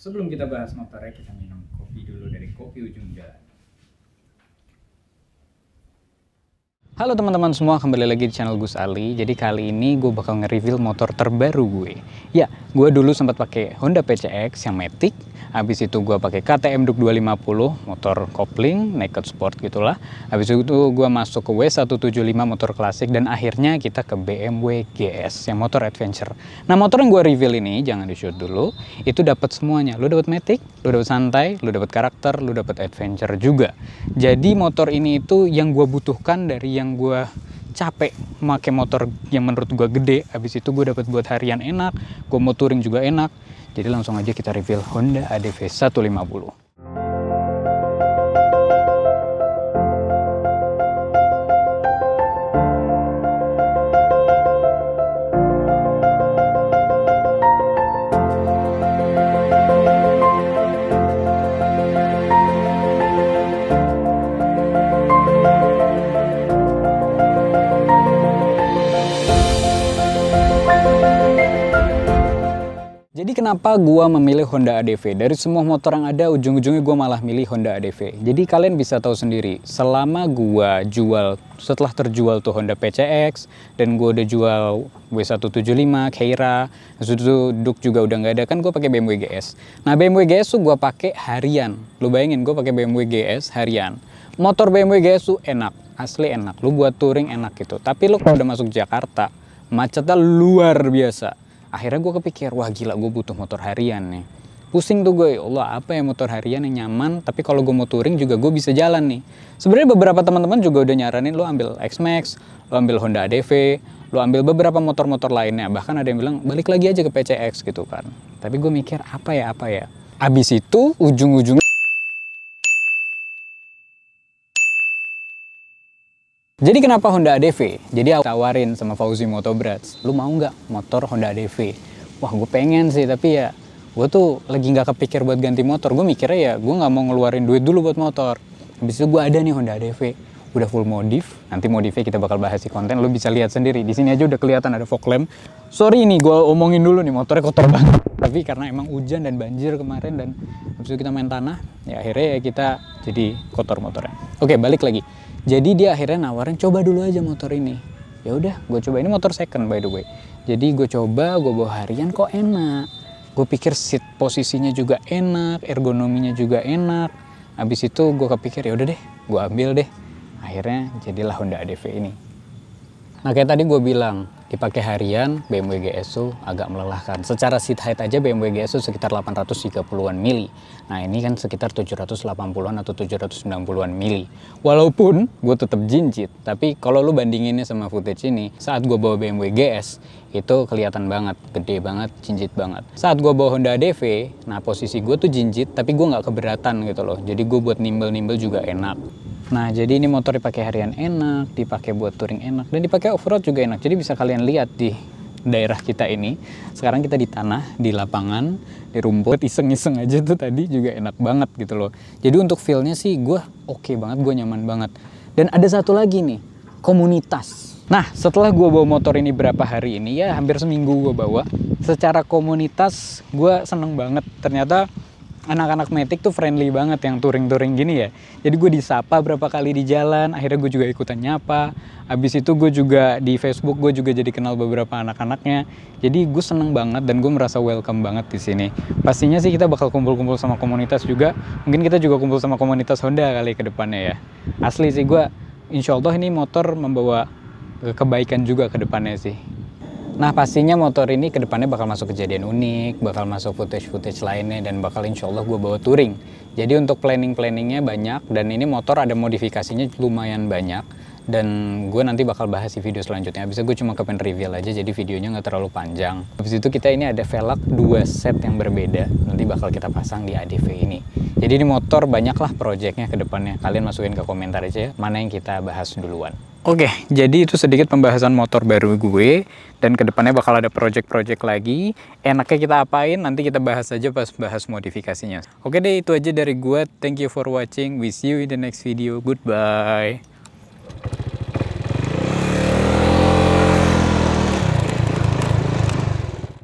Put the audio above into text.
Sebelum kita bahas motornya, kita minum kopi dulu dari Kopi Ujung Jalan. Halo teman-teman semua, kembali lagi di channel Gus Ali. Jadi kali ini gue bakal nge-reveal motor terbaru gue. Ya, gue dulu sempat pakai Honda PCX yang Matic, habis itu gue pakai KTM Duke 250 motor kopling naked sport gitulah habis itu gue masuk ke W175 motor klasik dan akhirnya kita ke BMW GS yang motor adventure nah motor yang gue reveal ini jangan di shoot dulu itu dapat semuanya lu dapat matic lu dapat santai lu dapat karakter lu dapat adventure juga jadi motor ini itu yang gue butuhkan dari yang gue capek pakai motor yang menurut gue gede habis itu gue dapat buat harian enak gue mau touring juga enak jadi langsung aja kita reveal Honda ADV 150 kenapa gue memilih Honda ADV. Dari semua motor yang ada, ujung-ujungnya gue malah milih Honda ADV. Jadi kalian bisa tahu sendiri, selama gue jual, setelah terjual tuh Honda PCX, dan gue udah jual W175, Keira, Suzuki Duke juga udah nggak ada, kan gue pakai BMW GS. Nah BMW GS tuh gue pakai harian. Lu bayangin, gue pakai BMW GS harian. Motor BMW GS tuh enak, asli enak. Lu buat touring enak gitu. Tapi lu kalau udah masuk Jakarta, macetnya luar biasa akhirnya gue kepikir wah gila gue butuh motor harian nih pusing tuh gue ya Allah apa ya motor harian yang nyaman tapi kalau gue mau touring juga gue bisa jalan nih sebenarnya beberapa teman-teman juga udah nyaranin lo ambil X-Max lo ambil Honda ADV lo ambil beberapa motor-motor lainnya bahkan ada yang bilang balik lagi aja ke PCX gitu kan tapi gue mikir apa ya apa ya abis itu ujung-ujungnya Jadi kenapa Honda ADV? Jadi aku tawarin sama Fauzi Motobrats, lu mau nggak motor Honda ADV? Wah gue pengen sih, tapi ya gue tuh lagi nggak kepikir buat ganti motor. Gue mikirnya ya gue nggak mau ngeluarin duit dulu buat motor. Habis itu gue ada nih Honda ADV, udah full modif. Nanti modifnya kita bakal bahas di konten, lu bisa lihat sendiri. Di sini aja udah kelihatan ada fog lamp. Sorry ini gue omongin dulu nih motornya kotor banget. Tapi karena emang hujan dan banjir kemarin dan habis itu kita main tanah, ya akhirnya ya kita jadi kotor motornya. Oke balik lagi jadi dia akhirnya nawarin coba dulu aja motor ini ya udah gue coba ini motor second by the way jadi gue coba gue bawa harian kok enak gue pikir seat posisinya juga enak ergonominya juga enak habis itu gue kepikir ya udah deh gue ambil deh akhirnya jadilah Honda ADV ini Nah kayak tadi gue bilang, dipakai harian BMW GSU agak melelahkan. Secara seat height aja BMW GSU sekitar 830-an mili. Nah ini kan sekitar 780-an atau 790-an mili. Walaupun gue tetap jinjit, tapi kalau lu bandinginnya sama footage ini, saat gue bawa BMW GS, itu kelihatan banget, gede banget, jinjit banget. Saat gue bawa Honda DV, nah posisi gue tuh jinjit, tapi gue nggak keberatan gitu loh. Jadi gue buat nimbel-nimbel juga enak. Nah, jadi ini motor dipakai harian enak, dipakai buat touring enak, dan dipakai off-road juga enak. Jadi bisa kalian lihat di daerah kita ini. Sekarang kita di tanah, di lapangan, di rumput, iseng-iseng aja tuh tadi juga enak banget gitu loh. Jadi untuk feel-nya sih gue oke okay banget, gue nyaman banget. Dan ada satu lagi nih, komunitas. Nah, setelah gue bawa motor ini berapa hari ini, ya hampir seminggu gue bawa. Secara komunitas, gue seneng banget. Ternyata anak-anak metik tuh friendly banget yang touring-touring gini ya. Jadi gue disapa berapa kali di jalan, akhirnya gue juga ikutan nyapa. Abis itu gue juga di Facebook gue juga jadi kenal beberapa anak-anaknya. Jadi gue seneng banget dan gue merasa welcome banget di sini. Pastinya sih kita bakal kumpul-kumpul sama komunitas juga. Mungkin kita juga kumpul sama komunitas Honda kali ke depannya ya. Asli sih gue insya Allah ini motor membawa kebaikan juga ke depannya sih. Nah pastinya motor ini kedepannya bakal masuk kejadian unik, bakal masuk footage-footage lainnya dan bakal insya Allah gue bawa touring. Jadi untuk planning-planningnya banyak dan ini motor ada modifikasinya lumayan banyak dan gue nanti bakal bahas di video selanjutnya bisa gue cuma kepen reveal aja jadi videonya nggak terlalu panjang habis itu kita ini ada velg dua set yang berbeda nanti bakal kita pasang di ADV ini jadi ini motor banyaklah projectnya ke depannya kalian masukin ke komentar aja ya, mana yang kita bahas duluan Oke, jadi itu sedikit pembahasan motor baru gue dan kedepannya bakal ada project-project lagi. Enaknya kita apain? Nanti kita bahas aja pas bahas modifikasinya. Oke deh, itu aja dari gue. Thank you for watching. We see you in the next video. Goodbye.